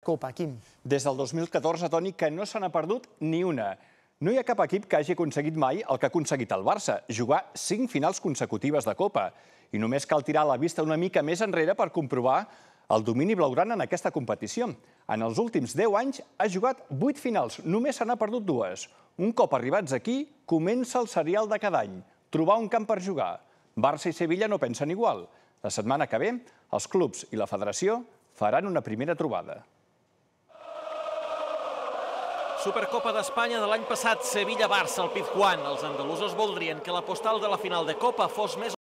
Copa, Quim. Des del 2014, Toni, que no se n'ha perdut ni una. No hi ha cap equip que hagi aconseguit mai el que ha aconseguit el Barça, jugar cinc finals consecutives de Copa. I només cal tirar la vista una mica més enrere per comprovar el domini blaugrana en aquesta competició. En els últims 10 anys ha jugat 8 finals, només se n'ha perdut dues. Un cop arribats aquí, comença el serial de cada any, trobar un camp per jugar. Barça i Sevilla no pensen igual. La setmana que ve, els clubs i la federació faran una primera trobada. Supercopa d'Espanya de l'any passat, Sevilla-Barça, al Pizjuán. Els andalusos voldrien que la postal de la final de Copa fos més